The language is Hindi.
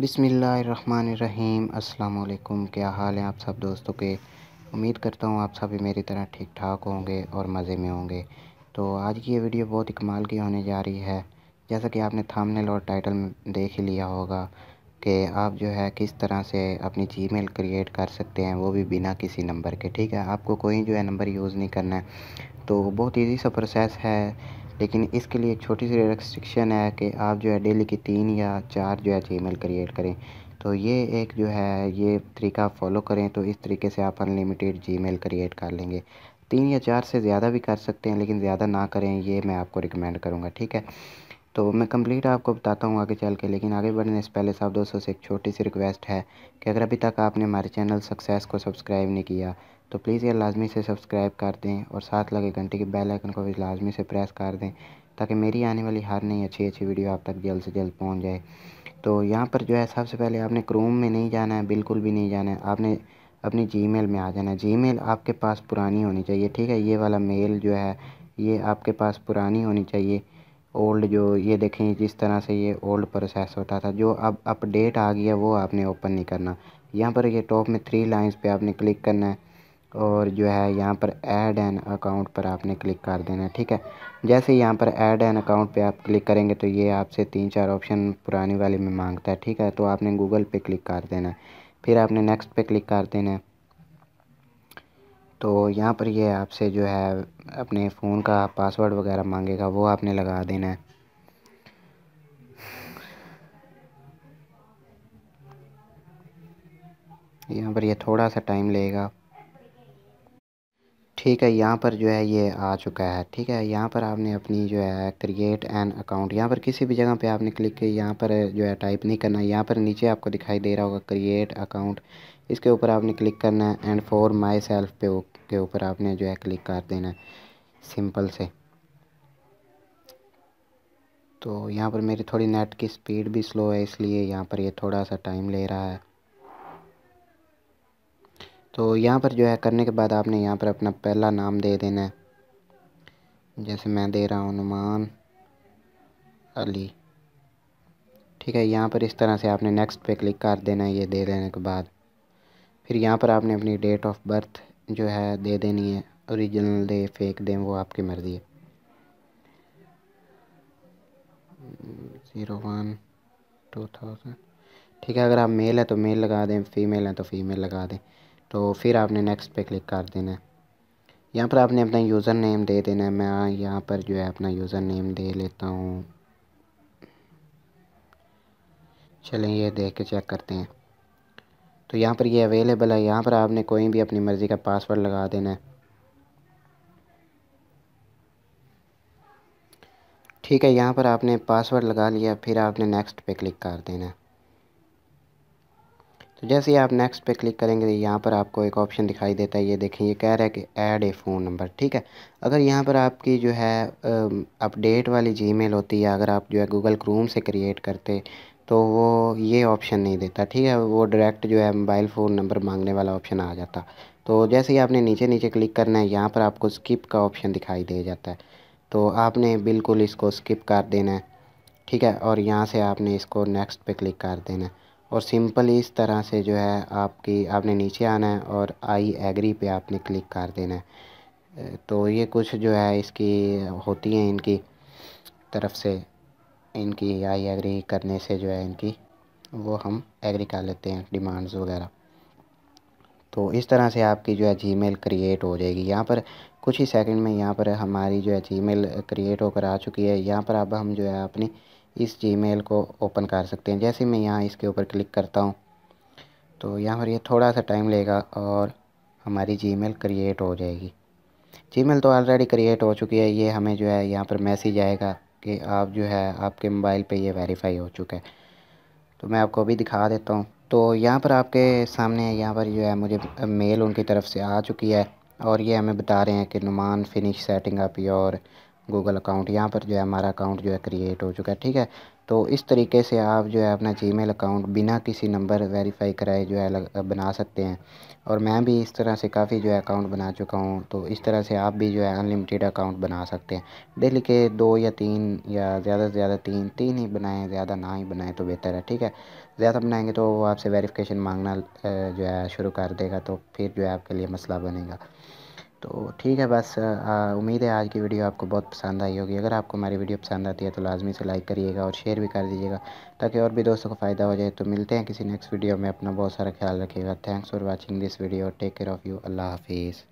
बिसमीम् अल्लाम क्या हाल है आप सब दोस्तों के उम्मीद करता हूँ आप सभी मेरी तरह ठीक ठाक होंगे और मज़े में होंगे तो आज की ये वीडियो बहुत ही कमाल की होने जा रही है जैसा कि आपने थामनेल और टाइटल में देख ही लिया होगा कि आप जो है किस तरह से अपनी मेल क्रिएट कर सकते हैं वो भी बिना किसी नंबर के ठीक है आपको कोई जो है नंबर यूज़ नहीं करना है तो बहुत ईजी सा प्रोसेस है लेकिन इसके लिए छोटी सी रेस्ट्रिक्शन है कि आप जो है डेली की तीन या चार जो है जी क्रिएट करें तो ये एक जो है ये तरीका फॉलो करें तो इस तरीके से आप अनलिमिटेड जी क्रिएट कर लेंगे तीन या चार से ज़्यादा भी कर सकते हैं लेकिन ज़्यादा ना करें ये मैं आपको रिकमेंड करूँगा ठीक है तो मैं कंप्लीट आपको बताता हूँ आगे चल के लेकिन आगे बढ़ने से पहले साहब दोस्तों से एक छोटी सी रिक्वेस्ट है कि अगर अभी तक आपने हमारे चैनल सक्सेस को सब्सक्राइब नहीं किया तो प्लीज़ ये लाजमी से सब्सक्राइब कर दें और साथ लगे घंटे के बेल आइकन को भी लाजमी से प्रेस कर दें ताकि मेरी आने वाली हर नई अच्छी अच्छी वीडियो आप तक जल्द से जल्द पहुँच जाए तो यहाँ पर जो है सबसे पहले आपने क्रोम में नहीं जाना है बिल्कुल भी नहीं जाना है आपने अपनी मेल में आ जाना है मेल आपके पास पुरानी होनी चाहिए ठीक है ये वाला मेल जो है ये आपके पास पुरानी होनी चाहिए ओल्ड जो ये देखें जिस तरह से ये ओल्ड प्रोसेस होता था जो अब अपडेट आ गया वो आपने ओपन नहीं करना यहाँ पर ये टॉप में थ्री लाइंस पे आपने क्लिक करना है और जो है यहाँ पर ऐड एन अकाउंट पर आपने क्लिक कर देना है ठीक है जैसे यहाँ पर ऐड एन अकाउंट पे आप क्लिक करेंगे तो ये आपसे तीन चार ऑप्शन पुरानी वाले में मांगता है ठीक है तो आपने गूगल पे क्लिक कर देना है फिर आपने नेक्स्ट पे क्लिक कर देना है तो यहाँ पर ये आपसे जो है अपने फ़ोन का पासवर्ड वगैरह मांगेगा वो आपने लगा देना है यहाँ पर ये थोड़ा सा टाइम लेगा ठीक है यहाँ पर जो है ये आ चुका है ठीक है यहाँ पर आपने अपनी जो है क्रिएट एन अकाउंट यहाँ पर किसी भी जगह पे आपने क्लिक किया यहाँ पर जो है टाइप नहीं करना यहाँ पर नीचे आपको दिखाई दे रहा होगा क्रिएट अकाउंट इसके ऊपर आपने क्लिक करना है एंड फॉर माई सेल्फ पे उसके ऊपर आपने जो है क्लिक कर देना है सिंपल से तो यहाँ पर मेरी थोड़ी नेट की स्पीड भी स्लो है इसलिए यहाँ पर ये यह थोड़ा सा टाइम ले रहा है तो यहाँ पर जो है करने के बाद आपने यहाँ पर अपना पहला नाम दे देना है जैसे मैं दे रहा हूँ नुमान अली ठीक है यहाँ पर इस तरह से आपने नेक्स्ट पे क्लिक कर देना है ये दे देने के बाद फिर यहाँ पर आपने अपनी डेट ऑफ बर्थ जो है दे देनी है ओरिजिनल दे फेक दें वो आपकी मर्ज़ी है ज़ीरो वन टू थाउजेंड ठीक है अगर आप मेल है तो मेल लगा दें फीमेल है तो फीमेल लगा दें तो फिर आपने नेक्स्ट पे क्लिक कर देना है यहाँ पर आपने अपना यूज़र नेम दे देना है मैं यहाँ पर जो है अपना यूज़र नेम दे लेता हूँ चलें ये देख के चेक करते हैं तो यहाँ पर ये अवेलेबल है यहाँ पर आपने कोई भी अपनी मर्ज़ी का पासवर्ड लगा देना है ठीक है यहाँ पर आपने पासवर्ड लगा लिया फिर आपने नेक्स्ट पे क्लिक कर देना है तो जैसे ही आप नेक्स्ट पे क्लिक करेंगे तो यहाँ पर आपको एक ऑप्शन दिखाई देता है ये देखें ये कह रहा है कि ऐड ए फ़ोन नंबर ठीक है अगर यहाँ पर आपकी जो है अपडेट वाली जीमेल होती है अगर आप जो है गूगल क्रोम से क्रिएट करते तो वो ये ऑप्शन नहीं देता ठीक है वो डायरेक्ट जो है मोबाइल फ़ोन नंबर मांगने वाला ऑप्शन आ जाता तो जैसे ही आपने नीचे नीचे क्लिक करना है यहाँ पर आपको स्किप का ऑप्शन दिखाई दे जाता है तो आपने बिल्कुल इसको स्किप कर देना है ठीक है और यहाँ से आपने इसको नेक्स्ट पे क्लिक कर देना है और सिंपल इस तरह से जो है आपकी आपने नीचे आना है और आई एग्री पे आपने क्लिक कर देना है तो ये कुछ जो है इसकी होती हैं इनकी तरफ से इनकी आई एग्री करने से जो है इनकी वो हम एग्री कर लेते हैं डिमांड्स वगैरह तो इस तरह से आपकी जो है जीमेल क्रिएट हो जाएगी यहाँ पर कुछ ही सेकंड में यहाँ पर हमारी जो है जीमेल क्रिएट होकर आ चुकी है यहाँ पर अब हम जो है अपनी इस जीमेल को ओपन कर सकते हैं जैसे मैं यहाँ इसके ऊपर क्लिक करता हूँ तो यहाँ पर ये यह थोड़ा सा टाइम लेगा और हमारी मेल क्रिएट हो जाएगी मेल तो ऑलरेडी क्रिएट हो चुकी है ये हमें जो है यहाँ पर मैसेज आएगा कि आप जो है आपके मोबाइल पे ये वेरीफाई हो चुका है तो मैं आपको अभी दिखा देता हूँ तो यहाँ पर आपके सामने यहाँ पर जो है मुझे मेल उनकी तरफ से आ चुकी है और ये हमें बता रहे हैं कि नुमान finish setting up your Google account यहाँ पर जो है हमारा अकाउंट जो है क्रिएट हो चुका है ठीक है तो इस तरीके से आप जो है अपना जी अकाउंट बिना किसी नंबर वेरीफाई कराए जो है बना सकते हैं और मैं भी इस तरह से काफ़ी जो है अकाउंट बना चुका हूँ तो इस तरह से आप भी जो है अनलिमिटेड अकाउंट बना सकते हैं डेली के दो या तीन या ज़्यादा से ज़्यादा तीन तीन ही बनाएं ज़्यादा ना ही बनाएं तो बेहतर है ठीक है ज़्यादा बनाएंगे तो वो आपसे वेरिफिकेशन मांगना जो है शुरू कर देगा तो फिर जो है आपके लिए मसला बनेगा तो ठीक है बस उम्मीद है आज की वीडियो आपको बहुत पसंद आई होगी अगर आपको हमारी वीडियो पसंद आती है तो लाजमी से लाइक करिएगा और शेयर भी कर दीजिएगा ताकि और भी दोस्तों को फ़ायदा हो जाए तो मिलते हैं किसी नेक्स्ट वीडियो में अपना बहुत सारा ख्याल रखिएगा thanks for watching this video take care of you Allah हाफिज़